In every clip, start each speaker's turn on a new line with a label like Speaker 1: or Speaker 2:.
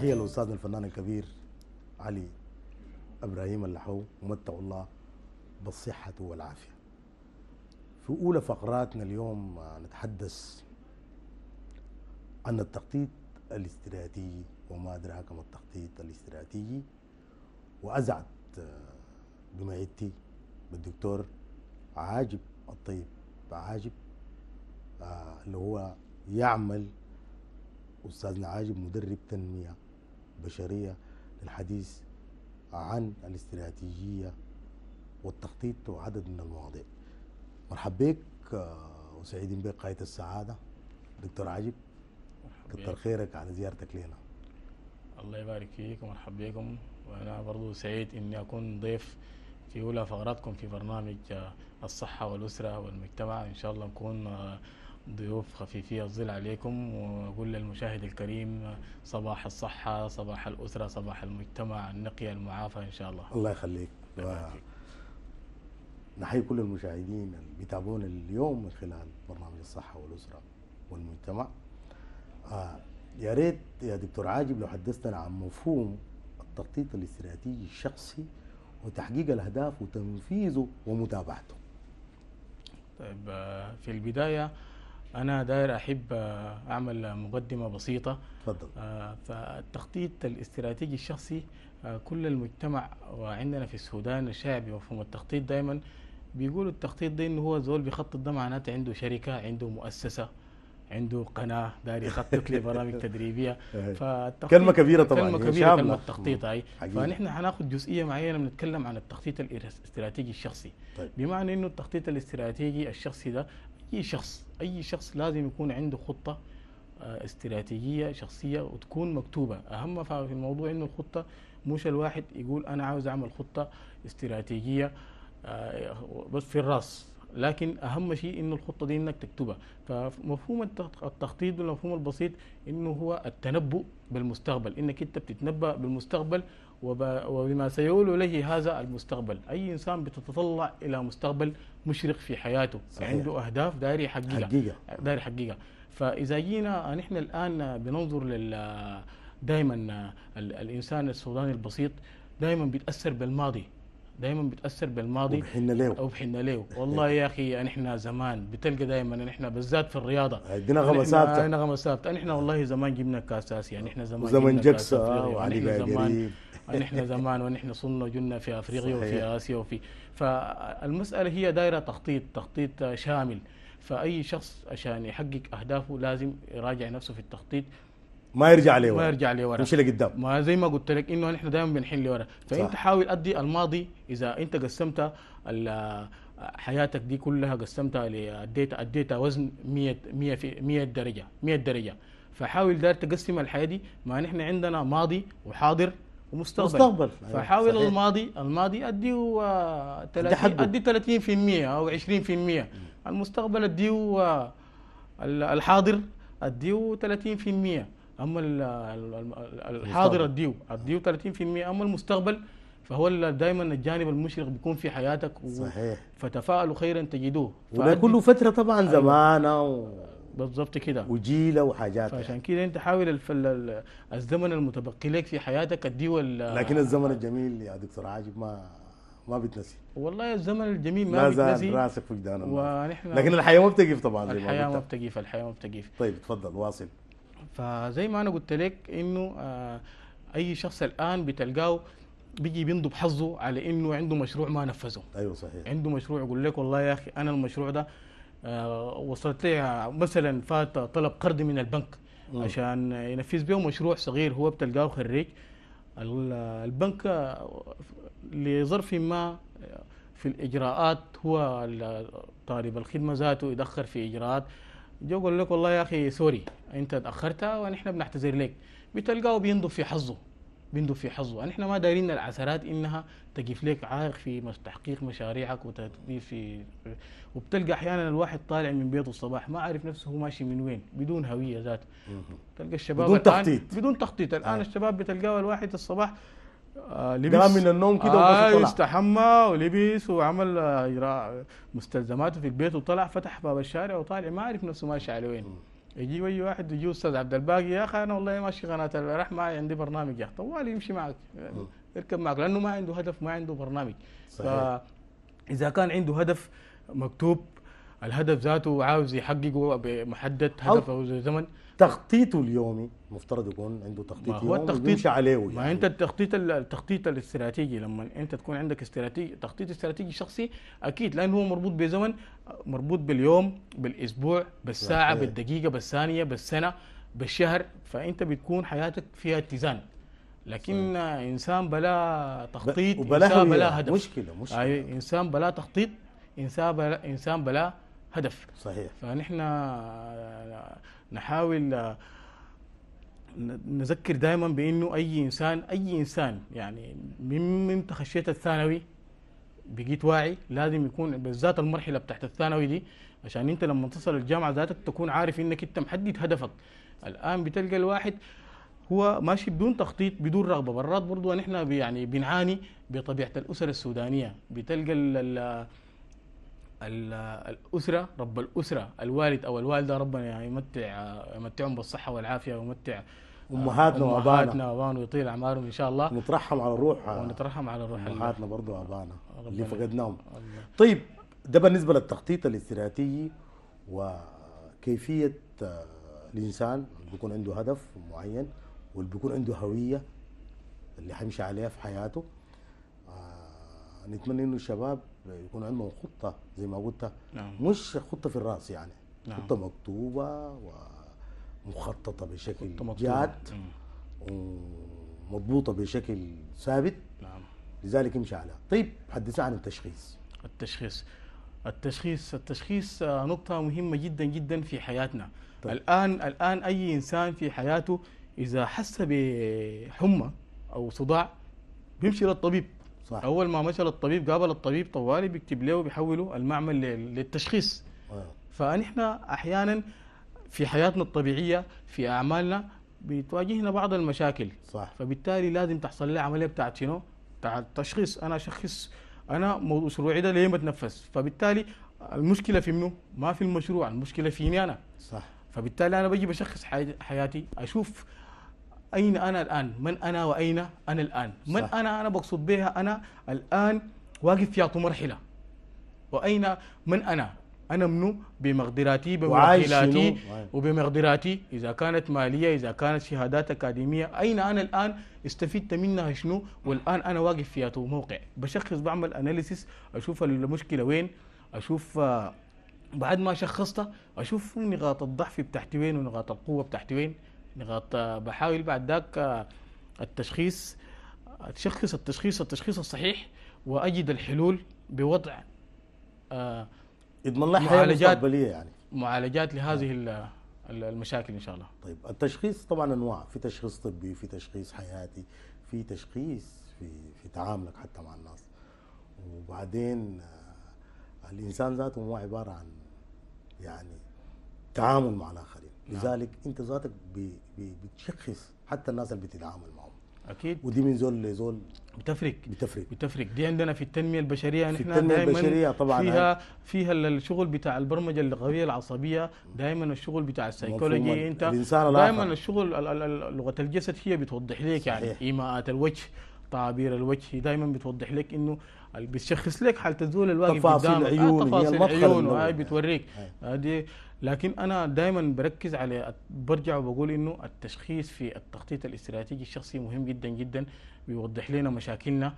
Speaker 1: تحية لأستاذنا الفنان الكبير علي إبراهيم اللحو متع الله بالصحة والعافية في أولى فقراتنا اليوم نتحدث عن التخطيط الاستراتيجي وما أدراك ما التخطيط الاستراتيجي وأزعت جمعيتي بالدكتور عاجب الطيب عاجب آه، اللي هو يعمل أستاذنا عاجب مدرب تنمية بشرية للحديث عن الاستراتيجية والتخطيط وعدد من المواضيع مرحب بك وسعيدين بك قاية السعادة دكتور عاجب كتر خيرك على زيارتك لنا
Speaker 2: الله يبارك فيك ومرحب بكم وانا برضو سعيد اني اكون ضيف في اولى فقراتكم في برنامج آه، الصحه والاسره والمجتمع ان شاء الله نكون آه، ضيوف خفيفي الظل عليكم وأقول للمشاهد الكريم صباح الصحة صباح الأسرة صباح المجتمع النقي المعافى إن شاء الله الله يخليك و...
Speaker 1: نحيي كل المشاهدين اللي بيتابعونا اليوم من خلال برنامج الصحة والأسرة والمجتمع آه يا ريت يا دكتور عاجب لو حدثتنا عن مفهوم التخطيط الاستراتيجي الشخصي وتحقيق الأهداف وتنفيذه ومتابعته
Speaker 2: طيب آه، في البداية أنا داير أحب آه، أعمل مقدمة بسيطة تفضل آه، فالتخطيط الاستراتيجي الشخصي آه، كل المجتمع وعندنا في السودان الشعبي مفهوم التخطيط دايما بيقولوا التخطيط ده إنه هو زول بيخطط ده معناته عنده شركة عنده مؤسسة عنده قناة داري يخطط لبرامج تدريبية فالتخطيط كلمة كبيرة طبعا كلمة كبيرة كلمة التخطيط هاي فنحن هناخد جزئية معينة بنتكلم عن التخطيط الاستراتيجي الشخصي طيب. بمعنى انه التخطيط الاستراتيجي الشخصي ده اي شخص اي شخص لازم يكون عنده خطه آه، استراتيجيه شخصيه وتكون مكتوبه اهم في الموضوع انه الخطه مش الواحد يقول انا عاوز اعمل خطه استراتيجيه آه، بس في الراس لكن اهم شيء انه الخطه دي انك تكتبها فمفهوم التخطيط والمفهوم البسيط انه هو التنبؤ بالمستقبل انك انت بتتنبأ بالمستقبل وبما سيؤول اليه هذا المستقبل، اي انسان بتتطلع الى مستقبل مشرق في حياته، صحيح. عنده اهداف داير يحققها حقيقة. داري حقيقة فاذا جينا نحن الان بننظر لل دائما الانسان السوداني البسيط دائما بيتاثر بالماضي دائما بتاثر بالماضي وبحنا ليه وبحنا ليه والله يا اخي نحن يعني احنا زمان بتلقى دائما احنا بالذات في الرياضه غمه ثابته غمه ثابته احنا والله زمان جبنا كاس اسيا يعني احنا زمان آه، زمان جكسا وعلي زمان نحن زمان ونحن صرنا جنا في افريقيا وفي اسيا وفي فالمساله هي دايره تخطيط تخطيط شامل فاي شخص عشان يحقق اهدافه لازم يراجع نفسه في التخطيط ما يرجع لورا ما يرجع لورا يمشي لقدام ما زي ما قلت لك انه نحن دائما بنحن لورا فانت صح. حاول ادي الماضي اذا انت قسمت حياتك دي كلها قسمتها اديتها اديتها وزن 100 100 100 درجه 100 درجه فحاول دار تقسم الحياه دي ما نحن عندنا ماضي وحاضر ومستقبل مستقبل أيوة، فحاول صحيح. الماضي الماضي اديه 30 ادي 30% او 20% المستقبل اديه الحاضر اديه 30% اما الحاضر الديو الديو 30% اما المستقبل فهو دائما الجانب المشرق بيكون في حياتك صحيح فتفاءلوا خيرا تجدوه وده كله فتره طبعا أيوة. زمانه و... بالضبط كده وجيله وحاجات عشان كده انت حاول الفل... الزمن المتبقي لك في حياتك ال... لكن الزمن
Speaker 1: الجميل يا دكتور عاجب ما ما بتنسي
Speaker 2: والله الزمن الجميل ما, ما بتنسي راسك فقدان ونحن لكن الحياه ما بتقف طبعا الحياه ما بتقف الحياه ما بتقف طيب تفضل واصل فزي ما انا قلت لك انه آه، اي شخص الان بتلقاه بيجي بيندب حظه على انه عنده مشروع ما نفذه ايوه صحيح عنده مشروع يقول لك والله يا اخي انا المشروع ده آه، وصلت لي مثلا فات طلب قرض من البنك م. عشان ينفذ به مشروع صغير هو بتلقاه خريج البنك آه، لظرف ما في الاجراءات هو طالب الخدمه ذاته يدخر في اجراءات جو يقول لك والله يا اخي سوري انت تاخرت ونحن بنعتذر لك بتلقاه بينضف في حظه بينضف في حظه نحن ما دايرين العثرات انها تقف لك عائق في تحقيق مشاريعك وتدي في وبتلقى احيانا الواحد طالع من بيته الصباح ما عارف نفسه هو ماشي من وين بدون هويه ذات تلقى الشباب بدون تخطيط بدون تخطيط الان آه. الشباب بتلقاه الواحد الصباح آه، لبس قام من النوم كده آه استحمى ولبس وعمل اجراء آه، مستلزماته في البيت وطلع فتح باب الشارع وطالع ما عارف نفسه ماشي على وين يجي اي واحد يجي استاذ عبد الباقي يا اخي انا والله ماشي قناه الرحمه عندي برنامج يا اخي طوال يمشي معك يركب معك لانه ما عنده هدف ما عنده برنامج صحيح. فاذا كان عنده هدف مكتوب الهدف ذاته عاوز يحققه بمحدد هدف أو زمن
Speaker 1: تخطيطه اليومي مفترض يكون عنده تخطيط ما هو التخطيط يمشي عليه يعني. ما انت
Speaker 2: التخطيط التخطيط الاستراتيجي لما انت تكون عندك استراتيجي تخطيط استراتيجي شخصي اكيد لانه هو مربوط بزمن مربوط باليوم بالاسبوع بالساعه بالدقيقه بالثانيه بالسنه بالشهر فانت بتكون حياتك فيها اتزان لكن صحيح. انسان بلا تخطيط وبلا انسان بلا هدف مشكله مشكله انسان بلا تخطيط انسان بلا انسان بلا هدف صحيح فنحن نحاول نذكر دائما بانه اي انسان اي انسان يعني من انت خشيت الثانوي بقيت واعي لازم يكون بالذات المرحله بتاعت الثانوي دي عشان انت لما تصل الجامعه ذاتك تكون عارف انك انت محدد هدفك الان بتلقى الواحد هو ماشي بدون تخطيط بدون رغبه برات برضو نحن يعني بنعاني بطبيعه الاسر السودانيه بتلقى الأسرة رب الأسرة الوالد أو الوالدة ربنا يعني يمتع يمتعهم بالصحة والعافية ويمتع آه، امهاتنا وابانا امهاتنا وابانا ويطيل اعمارهم ان شاء الله نترحم على الروح ونترحم على الروح امهاتنا برضه وابانا
Speaker 1: اللي فقدناهم طيب ده بالنسبه للتخطيط الاستراتيجي وكيفيه آه، الانسان اللي بيكون عنده هدف معين واللي بيكون عنده هويه اللي حيمشي عليها في حياته آه، نتمنى انه الشباب يكون عندهم خطه زي ما قلت نعم. مش خطه في الراس يعني نعم. خطه مكتوبه ومخططه بشكل جاد نعم. ومضبوطه بشكل ثابت نعم. لذلك يمشي عليها طيب
Speaker 2: حدثنا عن التشخيص التشخيص التشخيص التشخيص آه، نقطة مهمة جدا جدا في حياتنا طيب. الآن الآن أي إنسان في حياته إذا حس بحمى أو صداع بيمشي للطبيب صح. اول ما مشى للطبيب قابل الطبيب طوالي بيكتب له وبيحوله المعمل للتشخيص فنحن احيانا في حياتنا الطبيعيه في اعمالنا بتواجهنا بعض المشاكل صح فبالتالي لازم تحصل لها عمليه بتاعت شنو؟ بتاعت تشخيص انا اشخص انا مشروعي ده ليه ما فبالتالي المشكله في منه؟ ما في المشروع المشكله فيني انا صح فبالتالي انا بجي بشخص حياتي اشوف أين أنا الآن من أنا وأين أنا الآن من صح. أنا أنا بقصد بها أنا الآن واقف في مرحلة وأين من أنا أنا منو بمقدراتي بمقدراتي وبمقدراتي إذا كانت مالية إذا كانت شهادات أكاديمية أين أنا الآن استفدت منها شنو والآن أنا واقف في موقع بشخص بعمل أناليسيس أشوف المشكلة وين أشوف آه، بعد ما شخصتها أشوف نقاط الضعف بتاعتي وين ونقاط القوة بتاعتي وين نقاط بحاول بعد ذاك آه، التشخيص اتشخص التشخيص التشخيص الصحيح واجد الحلول بوضع آه، يضمن لها حياه مستقبليه يعني معالجات لهذه نعم. المشاكل ان شاء الله
Speaker 1: طيب التشخيص طبعا انواع في تشخيص طبي في تشخيص حياتي في تشخيص في في تعاملك حتى مع الناس وبعدين آه، الانسان ذاته مو عباره عن يعني تعامل مع الاخر نعم. لذلك انت ذاتك بتشخص حتى الناس اللي
Speaker 2: بتتعامل معهم اكيد ودي من زول لزول بتفرق بتفرق بتفرق دي عندنا في التنميه البشريه في في التنميه البشريه طبعا فيها فيها الشغل بتاع البرمجه اللغويه العصبيه دائما الشغل بتاع السيكولوجي انت دائما الشغل لغه الجسد هي بتوضح لك يعني ايماءات الوجه تعابير الوجه دائما بتوضح لك انه بتشخص لك حاله الزول الواقف تفاصيل آه، العيون هي آه تفاصيل عيون وهي بتوريك آه. دي لكن انا دائما بركز على برجع وبقول انه التشخيص في التخطيط الاستراتيجي الشخصي مهم جدا جدا بيوضح لنا مشاكلنا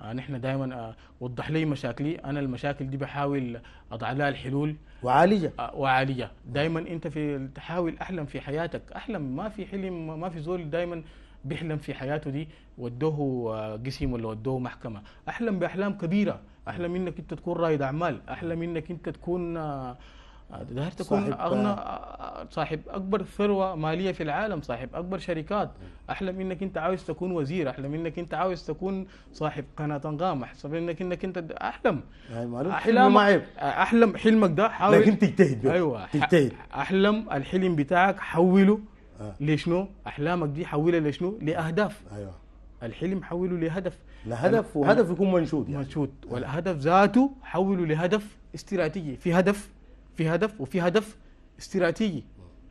Speaker 2: آه، نحن دائما وضح لي مشاكلي انا المشاكل دي بحاول اضع لها الحلول وعالجه وعالجه دائما انت في تحاول احلم في حياتك احلم ما في حلم ما في زول دائما بيحلم في حياته دي ودوه آه، قسم ولا ودوه محكمه احلم باحلام كبيره احلم انك انت تكون رائد اعمال احلم انك انت تكون دهر آه، آه، تكون اغنى صاحب اكبر ثروه ماليه في العالم صاحب اكبر شركات احلم انك انت عاوز تكون وزير احلم انك انت عاوز تكون صاحب قناه انغام احلم انك انك انت احلم احلم احلم حلمك ده حاول لكن تجتهد ايوه تجتهد احلم الحلم بتاعك حوله آه. لشنو؟ احلامك دي حولها لشنو؟ لاهداف ايوه الحلم حوله لهدف لهدف وهدف يكون منشود يعني. منشود آه. والهدف ذاته حوله لهدف استراتيجي في هدف في هدف وفي هدف استراتيجي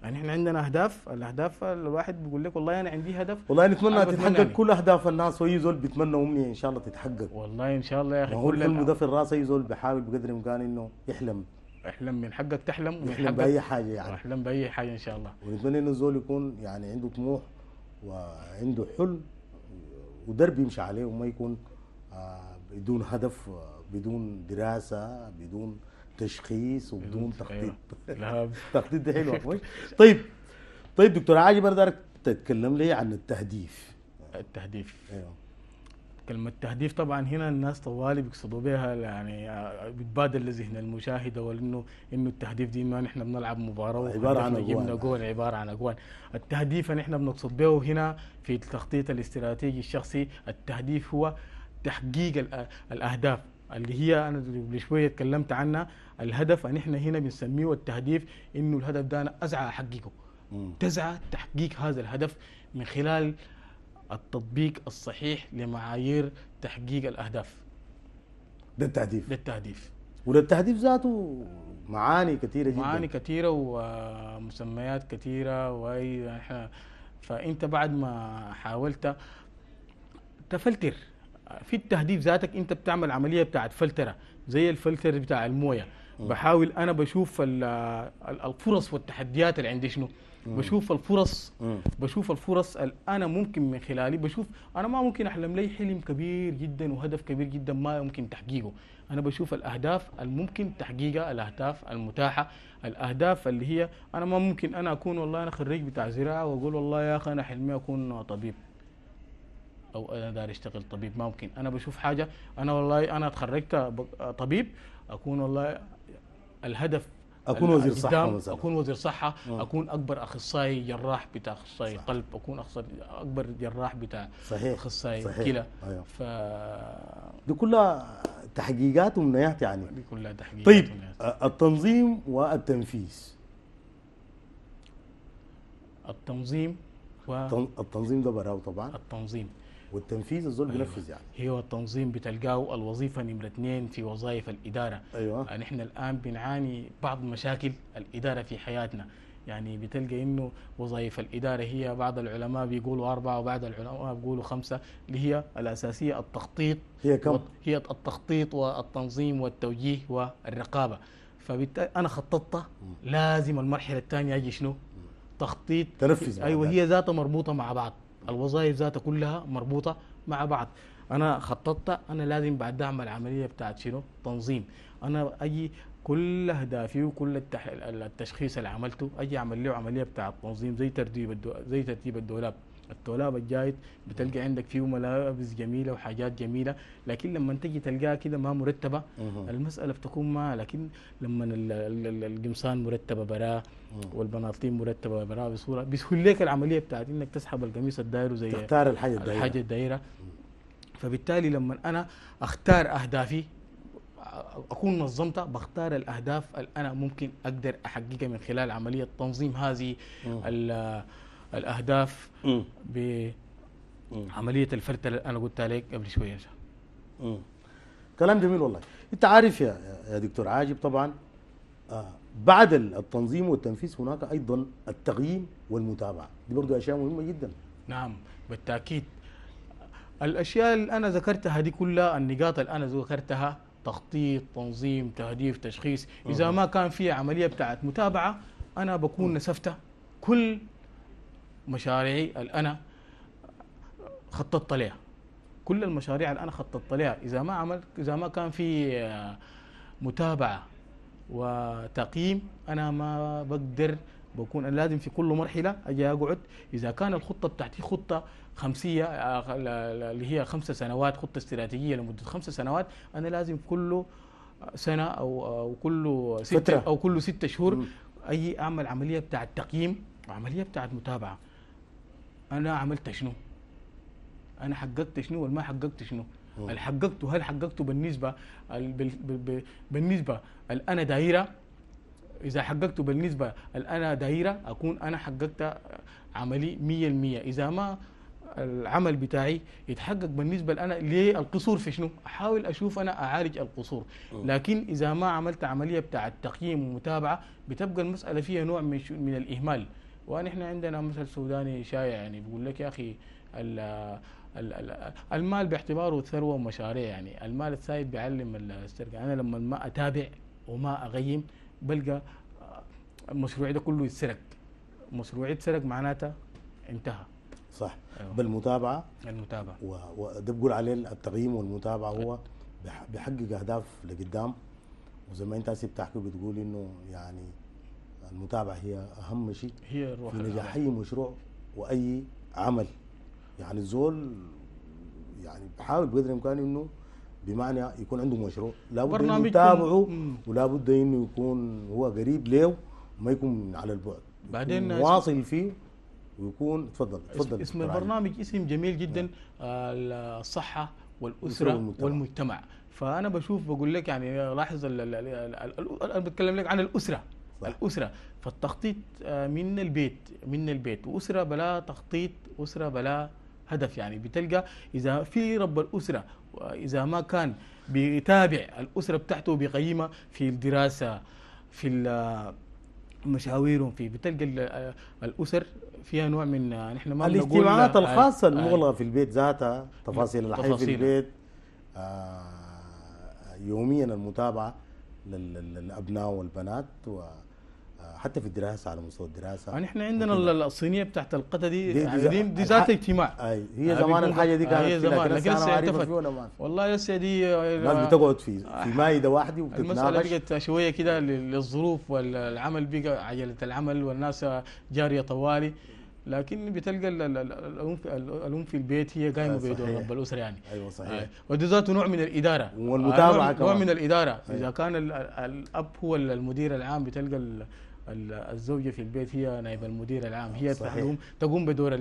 Speaker 2: يعني احنا عندنا اهداف الاهداف الواحد بيقول لك والله انا عندي هدف والله نتمنى تتحقق يعني.
Speaker 1: كل اهداف الناس واي زول بيتمنى امنيه ان شاء الله تتحقق والله ان شاء الله يا اخي كل ده في الراس اي زول بيحاول بقدر الامكان انه يحلم احلم من حقك تحلم ومن حقك باي حاجه
Speaker 2: يعني احلم باي حاجه ان شاء الله
Speaker 1: ونتمنى ان الزول يكون يعني عنده طموح وعنده حلم ودرب يمشي عليه وما يكون آه، بدون هدف آه، بدون دراسه بدون تشخيص وبدون تخطيط تخطيط دي حلوه طيب طيب دكتور عاجي برضه تتكلم لي عن التهديف
Speaker 2: التهديف ايوه كلمة تهديف طبعا هنا الناس طوالي بيقصدوا بها يعني آه، بتبادل لذهن المشاهد ولأنه انه التهديف دي ما نحن بنلعب مباراة عبارة عن جبنا جول عبارة عن اجوان التهديف نحن بنقصد به هنا في التخطيط الاستراتيجي الشخصي التهديف هو تحقيق آه، الاهداف اللي هي انا قبل شويه تكلمت عنها الهدف ان احنا هنا بنسميه التهديف انه الهدف ده انا ازعى احققه تزعى تحقيق هذا الهدف من خلال التطبيق الصحيح لمعايير تحقيق الاهداف للتهديف للتهديف
Speaker 1: وللتهديف ذاته معاني كثيره جدا معاني
Speaker 2: كثيره ومسميات كثيره واي فانت بعد ما حاولت تفلتر في التهديف ذاتك انت بتعمل عمليه بتاعت فلتره زي الفلتر بتاع المويه بحاول انا بشوف الفرص والتحديات اللي عندي شنو بشوف الفرص بشوف الفرص انا ممكن من خلالي بشوف انا ما ممكن احلم لي حلم كبير جدا وهدف كبير جدا ما يمكن تحقيقه انا بشوف الاهداف الممكن تحقيقها الاهداف المتاحه الاهداف اللي هي انا ما ممكن انا اكون والله انا خريج بتاع زراعه واقول والله يا اخي انا حلمي اكون طبيب او انا دار اشتغل طبيب ما ممكن انا بشوف حاجه انا والله انا اتخرجت طبيب اكون والله الهدف اكون وزير صحه مثلا اكون وزير صحه أه. اكون اكبر اخصائي جراح بتاع اخصائي صح. قلب اكون اكبر جراح بتاع صحيح اخصائي كلى أيوه. ف دي كلها
Speaker 1: تحقيقات ومنيات يعني دي كلها تحقيقات طيب ومنيات. آه، التنظيم والتنفيذ
Speaker 2: التنظيم و...
Speaker 1: التنظيم ده براو
Speaker 2: طبعا التنظيم
Speaker 1: والتنفيذ الزول أيوة. بينفذ يعني
Speaker 2: هي والتنظيم بتلقاه الوظيفه نمره اثنين في وظائف الاداره ايوه آه، نحن الان بنعاني بعض مشاكل الاداره في حياتنا يعني بتلقى انه وظائف الاداره هي بعض العلماء بيقولوا اربعه وبعض العلماء بيقولوا خمسه اللي هي الاساسيه التخطيط هي كم؟ هي التخطيط والتنظيم والتوجيه والرقابه فبالتالي انا خططت لازم المرحله الثانيه اجي شنو؟ تخطيط تنفذ ايوه هي ذاتها مربوطه مع بعض الوظائف ذاتها كلها مربوطه مع بعض انا خططت انا لازم بعد اعمل عمليه بتاعت شنو تنظيم انا اجي كل اهدافي وكل التشخيص اللي عملته اجي اعمل له عمليه بتاعت تنظيم زي ترتيب زي ترتيب الدولاب التولاب الجايد بتلقى عندك فيه ملابس جميله وحاجات جميله لكن لما تجي تلقاها كده ما مرتبه المساله بتكون ما لكن لما القمصان مرتبه براه والبناطيل مرتبه براه بصوره بيسهل لك العمليه بتاعت انك تسحب القميص الداير وزي تختار الحاجه الدايره الحاجه الدايره فبالتالي لما انا اختار اهدافي اكون نظمتها بختار الاهداف اللي انا ممكن اقدر احققها من خلال عمليه تنظيم هذه الاهداف بعمليه الفرت اللي انا قلت لك قبل شويه كلام جميل
Speaker 1: والله انت عارف يا يا دكتور عاجب طبعا آه، بعد التنظيم والتنفيذ هناك ايضا التقييم والمتابعه دي برضه اشياء مهمه جدا
Speaker 2: نعم بالتاكيد الاشياء اللي انا ذكرتها دي كلها النقاط اللي انا ذكرتها تخطيط تنظيم تهديف تشخيص اذا ما كان في عمليه بتاعت متابعه انا بكون نسفت كل مشاريعي اللي انا خططت لها كل المشاريع اللي انا خططت لها اذا ما عملت اذا ما كان في آه، متابعه وتقييم انا ما بقدر بكون لازم في كل مرحله اجي اقعد اذا كان الخطه بتاعتي خطه خمسيه آه، اللي هي خمسة سنوات خطه استراتيجيه لمده خمسة سنوات انا لازم كل سنه او آه، او كل ستة او كل ستة شهور اي اعمل عمليه بتاعت تقييم وعمليه بتاعت متابعه انا عملت شنو انا حققت شنو ولا ما حققت شنو اللي حققته هل حققته بالنسبه بالنسبه اللي انا دايره اذا حققته بالنسبه اللي انا دايره اكون انا حققت عملي 100% اذا ما العمل بتاعي يتحقق بالنسبه لأنا ليه القصور في شنو؟ احاول اشوف انا اعالج القصور، لكن اذا ما عملت عمليه بتاع تقييم ومتابعه بتبقى المساله فيها نوع من من الاهمال، ونحن عندنا مثل سوداني شايع يعني بيقول لك يا اخي الـ الـ الـ المال باعتباره ثروه ومشاريع يعني المال السايب بيعلم السرقه انا لما ما اتابع وما اقيم بلقى المشروع ده كله يتسرق مشروع يتسرق معناته انتهى
Speaker 1: صح أيوه. بالمتابعه المتابعه وده بقول عليه التقييم والمتابعه هو بيحقق اهداف لقدام وزي ما انت بتحكي بتقول انه يعني المتابعه هي اهم شيء
Speaker 2: هي الروح في نجاح
Speaker 1: اي مشروع واي عمل يعني الزول يعني بحاول بقدر الامكان انه بمعنى يكون عنده مشروع لابد انه يتابعه ولابد انه يكون هو قريب له وما يكون على البعد بعدين واصل فيه ويكون تفضل تفضل اسم البرنامج
Speaker 2: اسم جميل جدا نعم. آه الصحه والاسره والمجتمع. والمجتمع فانا بشوف بقول لك يعني لاحظ انا بتكلم لك عن الاسره صح. الاسره فالتخطيط آه، من البيت من البيت واسره بلا تخطيط اسره بلا هدف يعني بتلقى اذا في رب الاسره اذا ما كان بيتابع الاسره بتاعته بقيمه في الدراسه في آه، مشاويرهم في بتلقى آه، الاسر فيها نوع من نحن ما الاجتماعات الخاصه المغلقه في
Speaker 1: البيت ذاتها تفاصيل الحياه في البيت يوميا المتابعه للابناء والبنات و حتى في الدراسه على مستوى الدراسه يعني
Speaker 2: احنا عندنا الصينيه بتاعت القطه دي دي, يعني دي, دي ذات
Speaker 1: اجتماع هي يعني زمان الحاجه دي كانت آه، هي زمان لكن لسه اعتفت
Speaker 2: والله لسه دي آه، الناس بتقعد
Speaker 1: في في آه، مايده واحده وبتتناقش المساله
Speaker 2: بقت شويه كده للظروف والعمل بقى عجله العمل والناس جاريه طوالي لكن بتلقى الام الام في البيت هي قايمه بدور رب الاسره يعني ايوه صحيح آه ودي ذاته نوع من الاداره والمتابعه آه نوع كمان. من الاداره أيوة. اذا كان الاب هو المدير العام بتلقى الزوجه في البيت هي نائب المدير العام هي تقوم تقوم بدور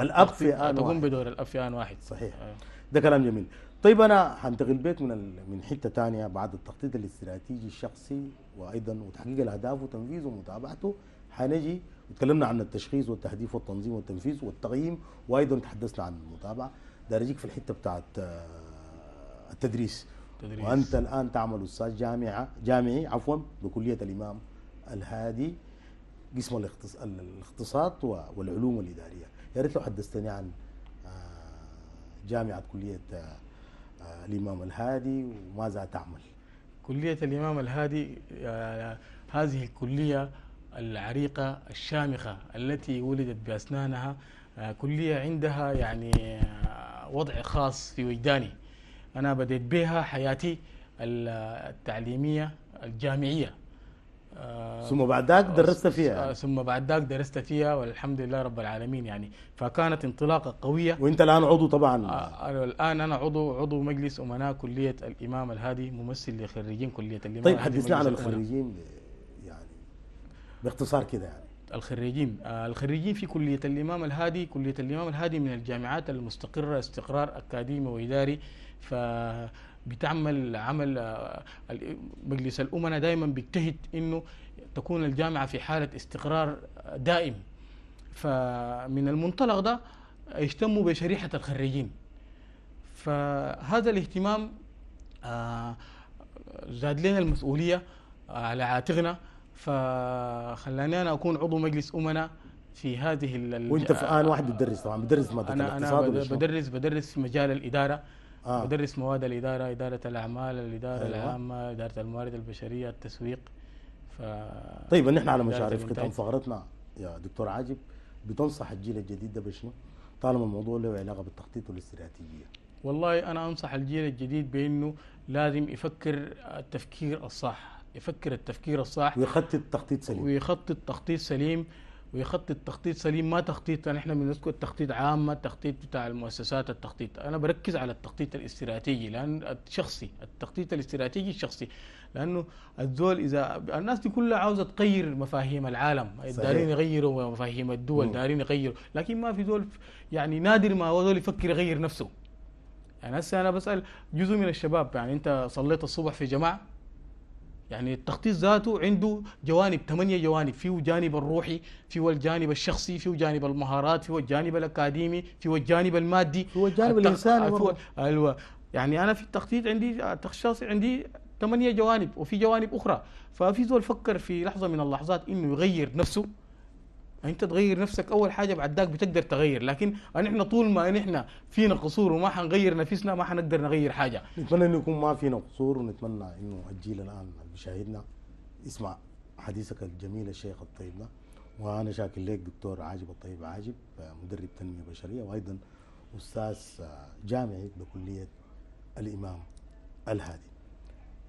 Speaker 2: الاب في ان تقوم واحد. بدور الاب في ان واحد صحيح آه.
Speaker 1: ده كلام جميل طيب انا حنتقل بيت من من حته ثانيه بعد التخطيط الاستراتيجي الشخصي وايضا وتحقيق الاهداف وتنفيذه ومتابعته حنجي وتكلمنا عن التشخيص والتهديف والتنظيم والتنفيذ والتقييم وايضا تحدثنا عن المتابعه درجيك في الحته بتاعت آه، التدريس تدريس. وانت الان تعمل استاذ جامعه جامعي عفوا بكليه الامام الهادي قسم الاقتصاد والعلوم الاداريه يا ريت لو حدثتني عن آه، جامعه كليه آه، الامام الهادي وماذا تعمل
Speaker 2: كليه الامام الهادي آه، هذه الكليه العريقه الشامخه التي ولدت باسنانها كليه عندها يعني وضع خاص في وجداني انا بديت بها حياتي التعليميه الجامعيه آه، ثم
Speaker 1: بعد ذاك آه، درست فيها آه،
Speaker 2: ثم بعد ذاك درست فيها والحمد لله رب العالمين يعني فكانت انطلاقه قويه وانت الان عضو طبعا الان انا عضو عضو مجلس امناء كليه الامام الهادي ممثل لخريجين كليه الامام طيب حدثنا عن الخريجين
Speaker 1: يعني باختصار كده يعني
Speaker 2: الخريجين الخريجين في كلية الإمام الهادي كلية الإمام الهادي من الجامعات المستقرة استقرار أكاديمي وإداري ف بتعمل عمل آه، مجلس الامناء دائما بيجتهد انه تكون الجامعه في حاله استقرار آه، دائم فمن المنطلق ده يهتموا بشريحه الخريجين فهذا الاهتمام آه، زاد لنا المسؤوليه على عاتقنا فخلاني انا اكون عضو مجلس امناء في هذه وانت في الان واحد
Speaker 1: بتدرس طبعا بتدرس ماده الاقتصاد انا
Speaker 2: بدرس بدرس في مجال الاداره آه. مدرس مواد الاداره اداره الاعمال الاداره أيوة. العامه اداره الموارد البشريه التسويق ف طيب نحن على مشارف ختام فقرتنا
Speaker 1: يا دكتور عاجب بتنصح الجيل الجديد ده بشنو؟ طالما الموضوع له علاقه بالتخطيط والاستراتيجيه
Speaker 2: والله انا انصح الجيل الجديد بانه لازم يفكر التفكير الصح يفكر التفكير الصح ويخطط تخطيط سليم ويخطط تخطيط سليم ويخطط تخطيط سليم ما تخطيط يعني احنا بنذكر التخطيط عامة التخطيط بتاع المؤسسات التخطيط انا بركز على التخطيط الاستراتيجي لان الشخصي التخطيط الاستراتيجي الشخصي لانه الزول اذا الناس دي كلها عاوزه تغير مفاهيم العالم دارين يغيروا مفاهيم الدول دارين يغيروا لكن ما في زول يعني نادر ما زول يفكر يغير نفسه يعني هسه انا بسال جزء من الشباب يعني انت صليت الصبح في جماعه يعني التخطيط ذاته عنده جوانب ثمانية جوانب فيه جانب الروحي فيه الجانب الشخصي فيه جانب المهارات فيه الجانب الأكاديمي فيه الجانب المادي فيه الجانب الإنساني أيوة يعني أنا في التخطيط عندي الشخصي عندي ثمانية جوانب وفي جوانب أخرى ففي زول فكر في لحظة من اللحظات إنه يغير نفسه يعني انت تغير نفسك اول حاجه بعداك بتقدر تغير لكن نحن طول ما نحن فينا قصور وما حنغير نفسنا ما حنقدر نغير حاجه نتمنى انه يكون ما فينا قصور ونتمنى
Speaker 1: انه الجيل الان اللي بيشاهدنا يسمع حديثك الجميل الشيخ الطيب ده وانا شاكر لك دكتور عاجب الطيب عاجب مدرب تنميه بشريه وايضا استاذ جامعي بكليه الامام الهادي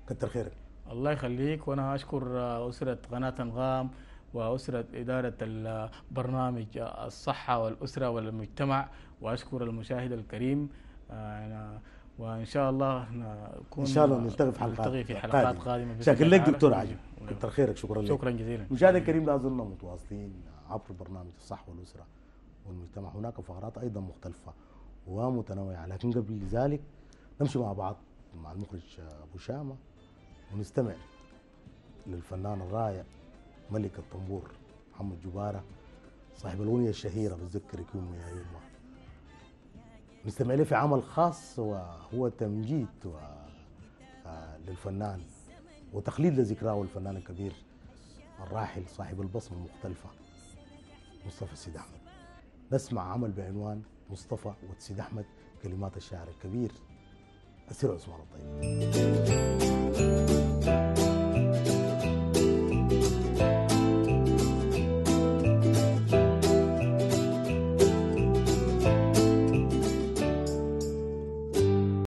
Speaker 1: كتر خيرك
Speaker 2: الله يخليك وانا اشكر اسره قناه انغام وأسرة إدارة البرنامج الصحة والأسرة والمجتمع وأشكر المشاهد الكريم آه، وإن شاء الله نكون إن شاء الله نلتقي في حلقات, نلتقي في حلقات قادمة, قادمة شكرا لك دكتور عجب
Speaker 1: كتر خيرك شكرا لك شكرا جزيلا مشاهد
Speaker 2: الكريم لا زلنا
Speaker 1: متواصلين عبر برنامج الصحة والأسرة والمجتمع هناك فقرات أيضا مختلفة ومتنوعة لكن قبل ذلك نمشي مع بعض مع المخرج أبو شامة ونستمع للفنان الرائع ملك الطنبور محمد جبارة صاحب الأغنية الشهيرة بتذكرك يوم يا يوم نستمع له في عمل خاص وهو تمجيد و... آه، للفنان وتخليد لذكراه الفنان الكبير الراحل صاحب البصمة المختلفة مصطفى السيد أحمد نسمع عمل بعنوان مصطفى والسيد أحمد كلمات الشاعر الكبير اسير عثمان الطيب